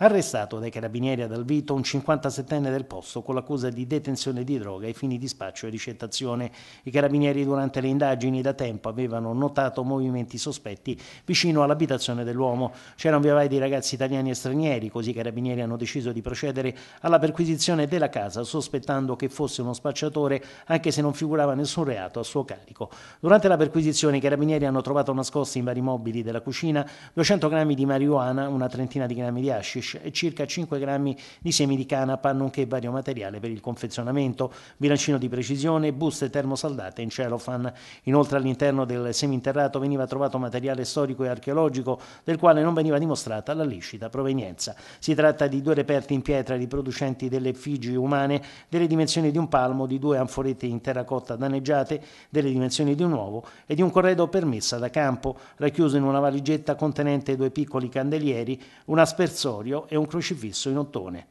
Arrestato dai carabinieri ad Alvito un 57enne del posto con l'accusa di detenzione di droga ai fini di spaccio e ricettazione. I carabinieri durante le indagini da tempo avevano notato movimenti sospetti vicino all'abitazione dell'uomo. C'era un viavai di ragazzi italiani e stranieri, così i carabinieri hanno deciso di procedere alla perquisizione della casa sospettando che fosse uno spacciatore anche se non figurava nessun reato a suo carico. Durante la perquisizione i carabinieri hanno trovato nascosti in vari mobili della cucina 200 grammi di marijuana, una trentina di grammi di hashish Fish e circa 5 grammi di semi di canapa, nonché vario materiale per il confezionamento, bilancino di precisione, buste termosaldate in cellophane. Inoltre all'interno del seminterrato veniva trovato materiale storico e archeologico del quale non veniva dimostrata la licita provenienza. Si tratta di due reperti in pietra riproducenti delle effigi umane delle dimensioni di un palmo, di due anforette in terracotta danneggiate delle dimensioni di un uovo e di un corredo permessa da campo, racchiuso in una valigetta contenente due piccoli candelieri, un aspersorio è un crocifisso in ottone.